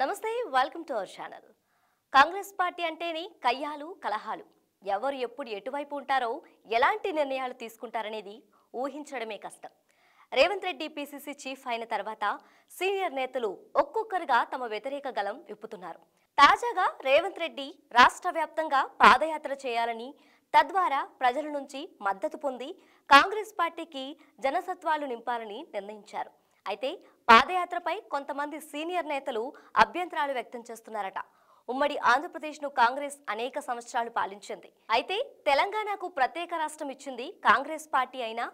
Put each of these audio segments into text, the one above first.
నమస్తే welcome to our channel Congress Party అంటేనే కయ్యాలు కలహాలు ఎవరు ఎప్పుడు ఎటువైపు ఉంటారో ఎలాంటి నిర్ణయాలు తీసుకుంటారనేది ఊహించడమే కష్టం రేవంత్ రెడ్డి పిసిసి చీఫ్ అయిన తర్వాత సీనియర్ నేతలు ఒక్కొక్కరుగా తమ వ్యతిరేక గలం విప్పుతున్నారు తాజాగా రేవంత్ రెడ్డి రాష్ట్ర వ్యాప్తంగా పాదయాత్ర చేయాలని తద్వారా ప్రజల నుంచి మద్దతు పొంది కాంగ్రెస్ పార్టీకి జనసత్వాలు నింపాలని నిర్ణయించారు అయితే పాదయాత్రపై కొంతమంది సీనియర్ నేతలు అభ్యంతరాలు వ్యక్తం చేస్తున్నారట ఉమ్మడి ఆంధ్రప్రదేశ్ను కాంగ్రెస్ అనేక సంవత్సరాలు పాలించింది అయితే తెలంగాణకు ప్రత్యేక రాష్ట్రం ఇచ్చింది కాంగ్రెస్ పార్టీ అయినా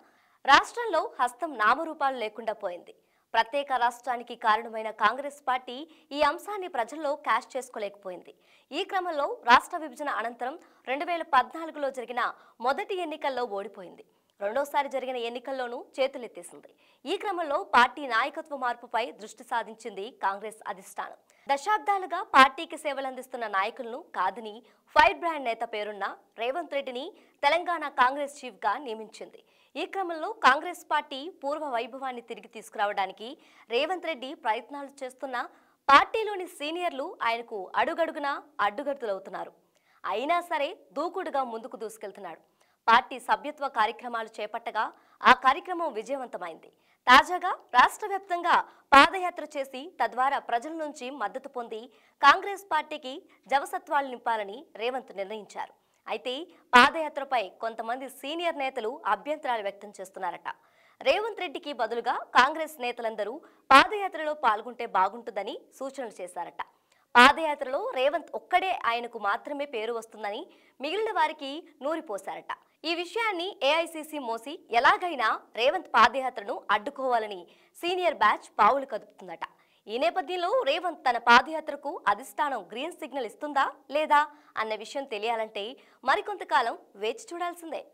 రాష్ట్రంలో హస్తం నామరూపాలు లేకుండా పోయింది ప్రత్యేక రాష్ట్రానికి కారణమైన కాంగ్రెస్ పార్టీ ఈ అంశాన్ని ప్రజల్లో క్యాష్ చేసుకోలేకపోయింది ఈ క్రమంలో రాష్ట్ర విభజన అనంతరం రెండు వేల పద్నాలుగులో జరిగిన మొదటి ఎన్నికల్లో ఓడిపోయింది రెండోసారి జరిగిన ఎన్నికల్లోనూ చేతులెత్తేసింది ఈ క్రమంలో పార్టీ నాయకత్వ మార్పుపై దృష్టి సాధించింది కాంగ్రెస్ అధిష్టానం దశాబ్దాలుగా పార్టీకి సేవలందిస్తున్న నాయకులను కాదని ఫైర్ బ్రాండ్ నేత పేరున్న రేవంత్ రెడ్డిని తెలంగాణ కాంగ్రెస్ చీఫ్గా నియమించింది ఈ క్రమంలో కాంగ్రెస్ పార్టీ పూర్వ వైభవాన్ని తిరిగి తీసుకురావడానికి రేవంత్ రెడ్డి ప్రయత్నాలు చేస్తున్న పార్టీలోని సీనియర్లు ఆయనకు అడుగడుగునా అడ్డుగడుతులవుతున్నారు అయినా సరే దూకుడుగా ముందుకు దూసుకెళ్తున్నాడు పార్టీ సభ్యత్వ కార్యక్రమాలు చేపట్టగా ఆ కార్యక్రమం విజయవంతమైంది తాజాగా రాష్ట్ర వ్యాప్తంగా పాదయాత్ర చేసి తద్వారా ప్రజల నుంచి మద్దతు పొంది కాంగ్రెస్ పార్టీకి జవసత్వాలు నింపాలని రేవంత్ నిర్ణయించారు అయితే పాదయాత్రపై కొంతమంది సీనియర్ నేతలు అభ్యంతరాలు వ్యక్తం చేస్తున్నారట రేవంత్ రెడ్డికి బదులుగా కాంగ్రెస్ నేతలందరూ పాదయాత్రలో పాల్గొంటే బాగుంటుందని సూచనలు చేశారట పాదయాత్రలో రేవంత్ ఒక్కడే ఆయనకు మాత్రమే పేరు వస్తుందని మిగిలిన వారికి నూరిపోశారట ఈ విషయాన్ని ఏఐసీసీ మోసి ఎలాగైనా రేవంత్ పాదయాత్రను అడ్డుకోవాలని సీనియర్ బ్యాచ్ పావులు కదుపుతుందట ఈ నేపథ్యంలో రేవంత్ తన పాదయాత్రకు అధిష్టానం గ్రీన్ సిగ్నల్ ఇస్తుందా లేదా అన్న విషయం తెలియాలంటే మరికొంతకాలం వేచి చూడాల్సిందే